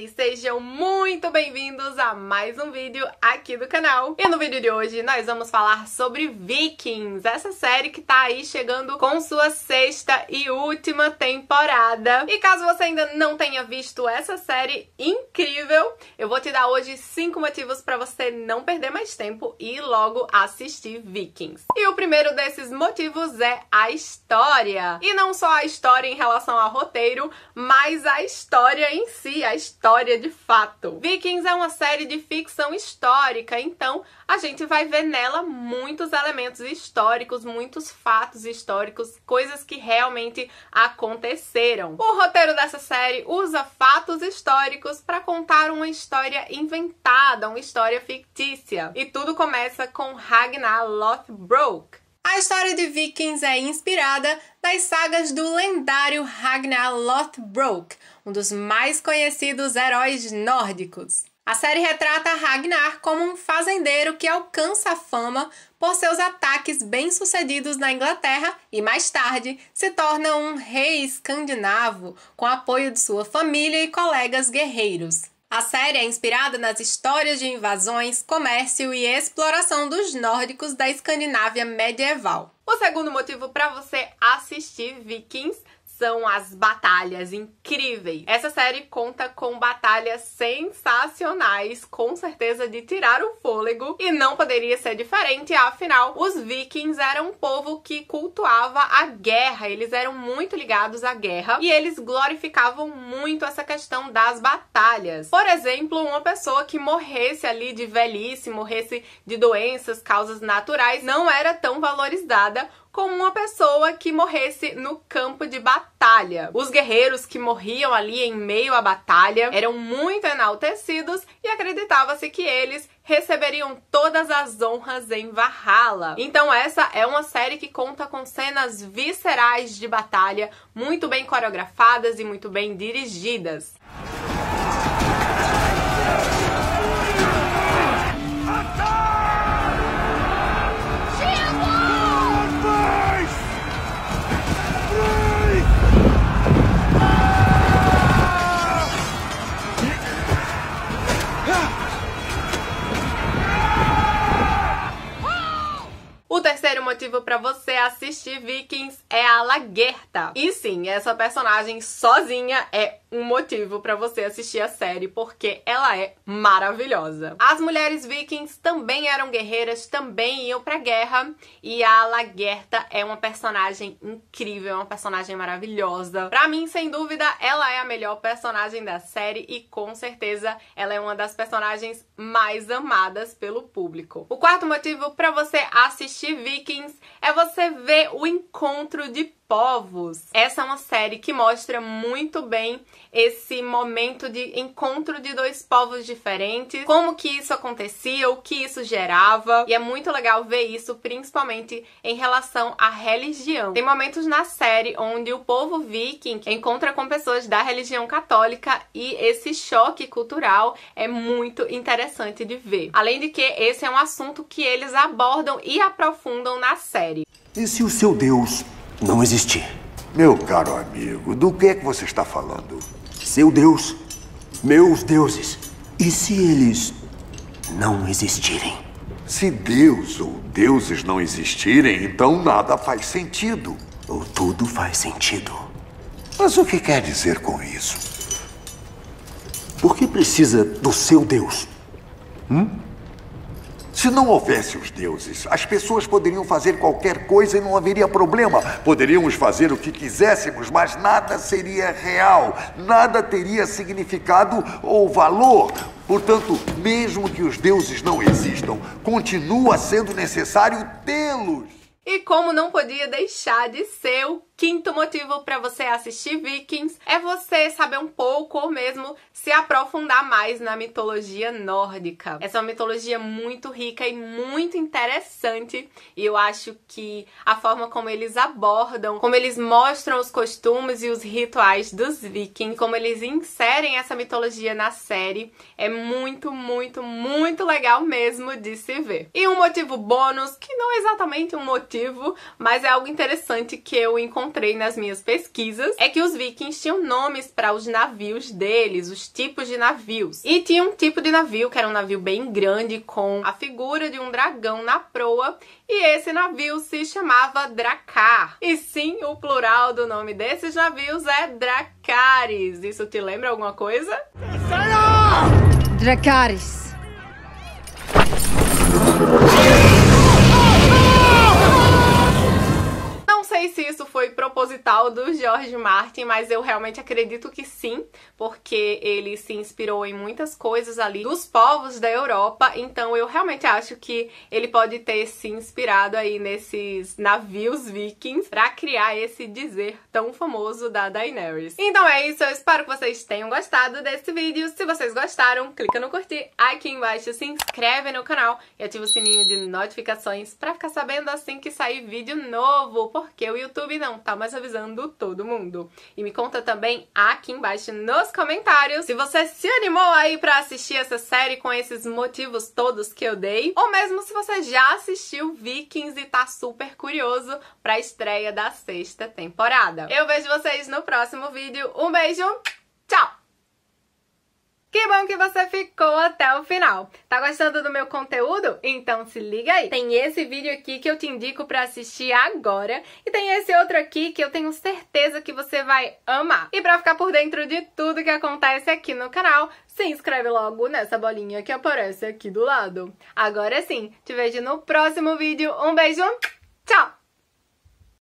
vocês? Sejam muito bem-vindos a mais um vídeo aqui do canal. E no vídeo de hoje nós vamos falar sobre Vikings, essa série que tá aí chegando com sua sexta e última temporada. E caso você ainda não tenha visto essa série incrível, eu vou te dar hoje cinco motivos para você não perder mais tempo e logo assistir Vikings. E o primeiro desses motivos é a história. E não só a história em relação ao roteiro, mas a história em si, a história história de fato. Vikings é uma série de ficção histórica, então a gente vai ver nela muitos elementos históricos, muitos fatos históricos, coisas que realmente aconteceram. O roteiro dessa série usa fatos históricos para contar uma história inventada, uma história fictícia. E tudo começa com Ragnar Lothbrok, a história de Vikings é inspirada nas sagas do lendário Ragnar Lothbrok, um dos mais conhecidos heróis nórdicos. A série retrata Ragnar como um fazendeiro que alcança a fama por seus ataques bem-sucedidos na Inglaterra e mais tarde se torna um rei escandinavo com apoio de sua família e colegas guerreiros. A série é inspirada nas histórias de invasões, comércio e exploração dos nórdicos da Escandinávia medieval. O segundo motivo para você assistir Vikings são as batalhas incríveis. Essa série conta com batalhas sensacionais, com certeza de tirar o fôlego, e não poderia ser diferente, afinal, os vikings eram um povo que cultuava a guerra, eles eram muito ligados à guerra e eles glorificavam muito essa questão das batalhas. Por exemplo, uma pessoa que morresse ali de velhice, morresse de doenças, causas naturais, não era tão valorizada como uma pessoa que morresse no campo de batalha. Os guerreiros que morriam ali em meio à batalha eram muito enaltecidos e acreditava-se que eles receberiam todas as honras em Valhalla. Então essa é uma série que conta com cenas viscerais de batalha, muito bem coreografadas e muito bem dirigidas. sex ed motivo para você assistir Vikings é a Lagerta. E sim, essa personagem sozinha é um motivo para você assistir a série, porque ela é maravilhosa. As mulheres vikings também eram guerreiras, também iam pra guerra, e a Lagerta é uma personagem incrível, é uma personagem maravilhosa. Pra mim, sem dúvida, ela é a melhor personagem da série e com certeza ela é uma das personagens mais amadas pelo público. O quarto motivo para você assistir Vikings Skins é você ver o encontro de povos. Essa é uma série que mostra muito bem esse momento de encontro de dois povos diferentes, como que isso acontecia, o que isso gerava, e é muito legal ver isso principalmente em relação à religião. Tem momentos na série onde o povo viking encontra com pessoas da religião católica e esse choque cultural é muito interessante de ver. Além de que esse é um assunto que eles abordam e aprofundam na série. E se o seu Deus não existir. Meu caro amigo, do que é que você está falando? Seu Deus, meus deuses. E se eles não existirem? Se Deus ou deuses não existirem, então nada faz sentido. Ou tudo faz sentido. Mas o que quer dizer com isso? Por que precisa do seu Deus? Hum? Se não houvesse os deuses, as pessoas poderiam fazer qualquer coisa e não haveria problema. Poderíamos fazer o que quiséssemos, mas nada seria real, nada teria significado ou valor. Portanto, mesmo que os deuses não existam, continua sendo necessário tê-los. E como não podia deixar de ser o Quinto motivo para você assistir Vikings é você saber um pouco ou mesmo se aprofundar mais na mitologia nórdica. Essa é uma mitologia muito rica e muito interessante, e eu acho que a forma como eles abordam, como eles mostram os costumes e os rituais dos vikings, como eles inserem essa mitologia na série, é muito, muito, muito legal mesmo de se ver. E um motivo bônus, que não é exatamente um motivo, mas é algo interessante que eu encontrei encontrei nas minhas pesquisas é que os vikings tinham nomes para os navios deles, os tipos de navios. E tinha um tipo de navio que era um navio bem grande com a figura de um dragão na proa, e esse navio se chamava Dracar. E sim, o plural do nome desses navios é Dracares. Isso te lembra alguma coisa? Dracares. proposital do George Martin, mas eu realmente acredito que sim, porque ele se inspirou em muitas coisas ali dos povos da Europa, então eu realmente acho que ele pode ter se inspirado aí nesses navios vikings para criar esse dizer tão famoso da Daenerys. Então é isso, eu espero que vocês tenham gostado desse vídeo. Se vocês gostaram, clica no curtir aqui embaixo, se inscreve no canal e ativa o sininho de notificações para ficar sabendo assim que sair vídeo novo, porque o YouTube não tá mais ouvindo avisando todo mundo. E me conta também aqui embaixo nos comentários se você se animou aí para assistir essa série com esses motivos todos que eu dei, ou mesmo se você já assistiu Vikings e tá super curioso para a estreia da sexta temporada. Eu vejo vocês no próximo vídeo. Um beijo, tchau! Que bom que você ficou até o final. Tá gostando do meu conteúdo? Então se liga aí. Tem esse vídeo aqui que eu te indico para assistir agora e tem esse outro aqui que eu tenho certeza que você vai amar. E para ficar por dentro de tudo que acontece aqui no canal, se inscreve logo nessa bolinha que aparece aqui do lado. Agora sim, te vejo no próximo vídeo. Um beijo, tchau.